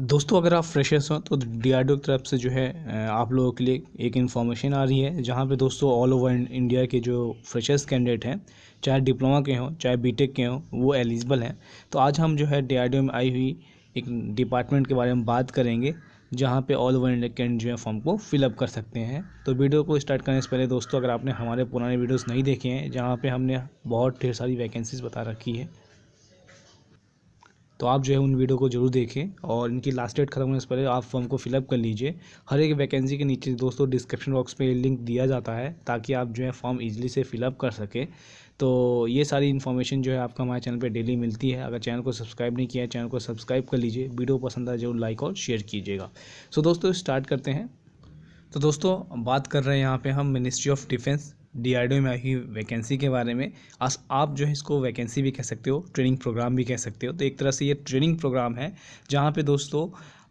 दोस्तों अगर आप फ्रेशर्स हों तो डी आर की तरफ से जो है आप लोगों के लिए एक इन्फॉर्मेशन आ रही है जहाँ पे दोस्तों ऑल ओवर इंडिया के जो फ्रेशर्स कैंडिडेट हैं चाहे डिप्लोमा के हों चाहे बीटेक के हों वो एलिजिबल हैं तो आज हम जो है डी में आई हुई एक डिपार्टमेंट के बारे में बात करेंगे जहाँ पे ऑल ओवर इंडिया कैंड जो है फॉर्म को फिलअप कर सकते हैं तो वीडियो को स्टार्ट करने से पहले दोस्तों अगर आपने हमारे पुराने वीडियोस नहीं देखे हैं जहाँ पे हमने बहुत ढेर सारी वैकेंसीज बता रखी है तो आप जो है उन वीडियो को जरूर देखें और इनकी लास्ट डेट खत्म होने से पहले आप फॉर्म को फिलअप कर लीजिए हर एक वैकेंसी के नीचे दोस्तों डिस्क्रिप्शन बॉक्स में लिंक दिया जाता है ताकि आप जो है फॉर्म इजीली से फिलअप कर सकें तो ये सारी इन्फॉर्मेशन जो है आपको हमारे चैनल पर डेली मिलती है अगर चैनल को सब्सक्राइब नहीं किया चैनल को सब्सक्राइब कर लीजिए वीडियो पसंद आए जरूर लाइक और शेयर कीजिएगा सो दोस्तों स्टार्ट करते हैं तो दोस्तों बात कर रहे हैं यहाँ पर हम मिनिस्ट्री ऑफ डिफेंस डी में आई वैकेंसी के बारे में आज आप जो है इसको वैकेंसी भी कह सकते हो ट्रेनिंग प्रोग्राम भी कह सकते हो तो एक तरह से ये ट्रेनिंग प्रोग्राम है जहाँ पे दोस्तों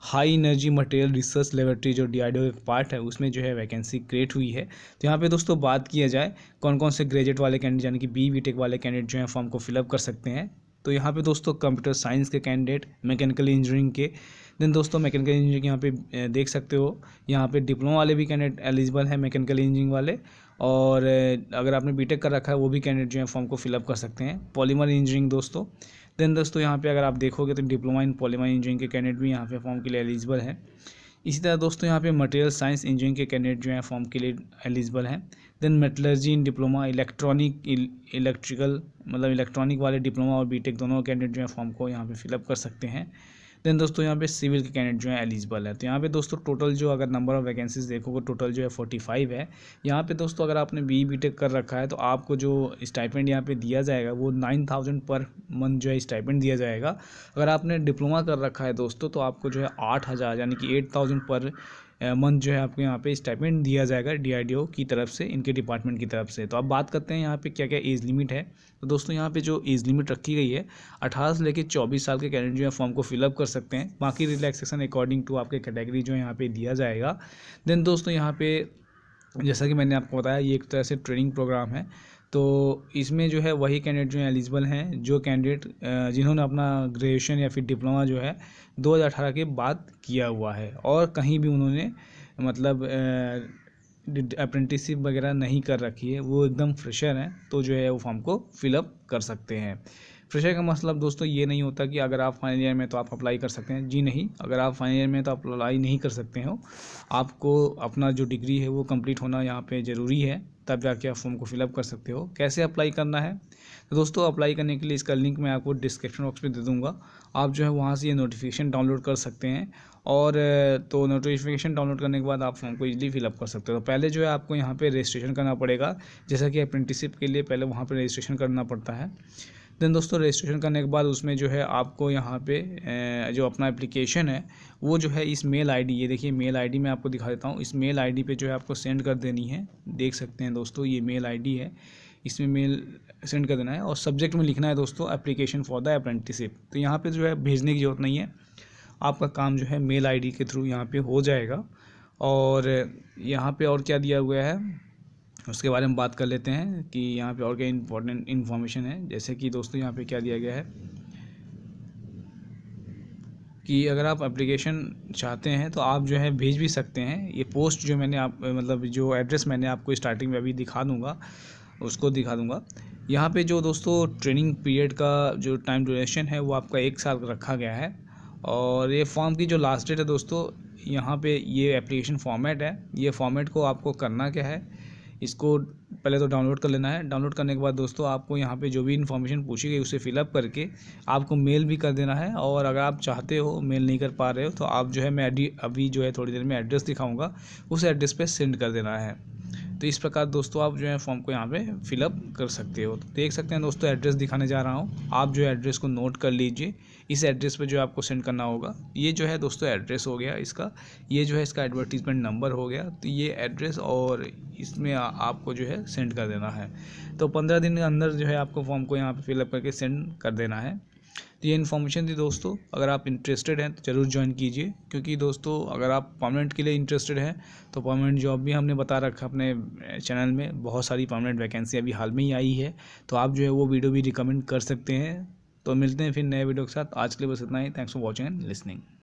high energy material research laboratory जो डी पार्ट है उसमें जो है वैकेंसी क्रिएट हुई है तो यहाँ पे दोस्तों बात किया जाए कौन कौन से ग्रेजुएट वाले कैंडिडेट यानी कि बी बी टेक वाले कैंडिडेट जो है फॉर्म को फिलअप कर सकते हैं तो यहाँ पे दोस्तों कंप्यूटर साइंस के कैंडिडेट मैकेनिकल इंजीनियरिंग के देन दोस्तों मैकेनिकल इंजीनियरिंग यहाँ पे देख सकते हो यहाँ पे डिप्लोमा वाले भी कैंडिडेट एलिजिबल है मैकेनिकल इंजीनियरिंग वाले और अगर आपने बीटेक कर रखा है वो भी कैंडिडेट जो है फॉर्म को फिलअप कर सकते हैं पॉलीमर इंजीनियरिंग दोस्तों देन दोस्तों यहाँ पे अगर आप देखोगे तो डिप्लोमा इन पॉलीमर इंजीनियरिंग के कैंडिडेट भी यहाँ पे फॉर्म के लिए एलिजिबल है इसी तरह दोस्तों यहाँ पे मटेरियल साइंस इंजीनियरिंग के कैंडिडेट जो हैं फॉर्म के लिए एलिजिबल हैं then metallurgy in diploma electronic electrical मतलब इलेक्ट्रॉनिक वाले डिप्लोमा और बीटेक दोनों कैंडिडेट जो हैं फॉर्म को यहाँ पे फिलअप कर सकते हैं देन दोस्तों यहाँ पे सिविल के कैंडिडेट जो है एलिजिबल है तो यहाँ पे दोस्तों टोटल जो अगर नंबर ऑफ वैकेंसीज देखोगे टोटल जो है फोर्टी फाइव है यहाँ पे दोस्तों अगर आपने बी बी टेक कर रखा है तो आपको जो स्टाइपेंड यहाँ पे दिया जाएगा वो नाइन थाउजेंड पर मंथ जो है स्टाइपेंड दिया जाएगा अगर आपने डिप्लोमा कर रखा है दोस्तों तो आपको जो है आठ हज़ार यानी कि एट थाउजेंड पर मंथ जो है आपको यहाँ पे स्टाइपमेंट दिया जाएगा डीआरडीओ की तरफ से इनके डिपार्टमेंट की तरफ से तो अब बात करते हैं यहाँ पे क्या क्या एज लिमिट है तो दोस्तों यहाँ पे जो एज लिमिट रखी गई है अठारह से लेकर चौबीस साल के कैंडिडेट जो है फॉर्म को फिलअप कर सकते हैं बाकी रिलैक्सेशन अकॉर्डिंग टू आपके कैटेगरी जो है यहाँ पर दिया जाएगा देन दोस्तों यहाँ पर जैसा कि मैंने आपको बताया ये एक तरह से ट्रेनिंग प्रोग्राम है तो इसमें जो है वही कैंडिडेट जो एलिजिबल हैं जो कैंडिडेट जिन्होंने अपना ग्रेजुएशन या फिर डिप्लोमा जो है 2018 के बाद किया हुआ है और कहीं भी उन्होंने मतलब अप्रेंटिसिप वगैरह नहीं कर रखी है वो एकदम फ्रेशर हैं तो जो है वो फॉर्म को फिलअप कर सकते हैं फ्रेशर का मतलब दोस्तों ये नहीं होता कि अगर आप फाइनल ईयर में तो आप अप्लाई कर सकते हैं जी नहीं अगर आप फाइनल ईयर में तो अप्लाई नहीं कर सकते हो आपको अपना जो डिग्री है वो कंप्लीट होना यहाँ पे ज़रूरी है तब जाके आप फॉर्म को फिलअप कर सकते हो कैसे अप्लाई करना है तो दोस्तों अप्लाई करने के लिए इसका लिंक मैं आपको डिस्क्रिप्शन बॉक्स में दे दूँगा आप जो है वहाँ से ये नोटिफिकेशन डाउनलोड कर सकते हैं और तो नोटिफिकेशन डाउनलोड करने के बाद आप फॉर्म को इजीली फिलअप कर सकते हो तो पहले जो है आपको यहाँ पे रजिस्ट्रेशन करना पड़ेगा जैसा कि अप्रेंटिसिप के लिए पहले वहाँ पे रजिस्ट्रेशन करना पड़ता है देन दोस्तों रजिस्ट्रेशन करने के बाद उसमें जो है आपको यहाँ पे जो अपना एप्लीकेशन है वो जो है इस मेल आईडी ये देखिए मेल आईडी मैं आपको दिखा देता हूँ इस मेल आईडी पे जो है आपको सेंड कर देनी है देख सकते हैं दोस्तों ये मेल आईडी है इसमें मेल सेंड कर देना है और सब्जेक्ट में लिखना है दोस्तों एप्लीकेशन फॉर द अप्रेंटिसिप तो यहाँ पर जो है भेजने की ज़रूरत नहीं है आपका काम जो है मेल आई के थ्रू यहाँ पर हो जाएगा और यहाँ पर और क्या दिया हुआ है उसके बारे में बात कर लेते हैं कि यहाँ पे और क्या इम्पोर्टेंट इन्फॉर्मेशन है जैसे कि दोस्तों यहाँ पे क्या दिया गया है कि अगर आप एप्लीकेशन चाहते हैं तो आप जो है भेज भी सकते हैं ये पोस्ट जो मैंने आप मतलब जो एड्रेस मैंने आपको स्टार्टिंग में अभी दिखा दूँगा उसको दिखा दूँगा यहाँ पे जो दोस्तों ट्रेनिंग पीरियड का जो टाइम ड्यूरेशन है वो आपका एक साल रखा गया है और ये फॉर्म की जो लास्ट डेट है दोस्तों यहाँ पे ये एप्लीकेशन फॉर्मेट है ये फॉर्मेट को आपको करना क्या है इसको पहले तो डाउनलोड कर लेना है डाउनलोड करने के बाद दोस्तों आपको यहाँ पे जो भी इन्फॉर्मेशन पूछी गई उसे फिलअप करके आपको मेल भी कर देना है और अगर आप चाहते हो मेल नहीं कर पा रहे हो तो आप जो है मैं अभी जो है थोड़ी देर में एड्रेस दिखाऊँगा उस एड्रेस पर सेंड कर देना है तो इस प्रकार दोस्तों आप जो है फॉर्म को यहाँ पे फिलअप कर सकते हो तो देख सकते हैं दोस्तों एड्रेस दिखाने जा रहा हूँ आप जो है एड्रेस को नोट कर लीजिए इस एड्रेस पे जो आपको सेंड करना होगा ये जो है दोस्तों एड्रेस हो गया इसका ये जो है इसका एडवर्टीजमेंट नंबर हो गया तो ये एड्रेस और इसमें आपको जो है सेंड कर देना है तो पंद्रह दिन के अंदर जो है आपको फॉर्म को यहाँ पर फिलअप करके सेंड कर देना है तो ये इन्फॉर्मेशन थी दोस्तों अगर आप इंटरेस्टेड हैं तो ज़रूर ज्वाइन कीजिए क्योंकि दोस्तों अगर आप परमानेंट के लिए इंटरेस्टेड हैं तो परमानेंट जॉब भी हमने बता रखा अपने चैनल में बहुत सारी परमानेंट वैकेंसी अभी हाल में ही आई है तो आप जो है वो वीडियो भी रिकमेंड कर सकते हैं तो मिलते हैं फिर नए वीडियो के साथ आज के लिए बस इतना ही thanks for watching and listening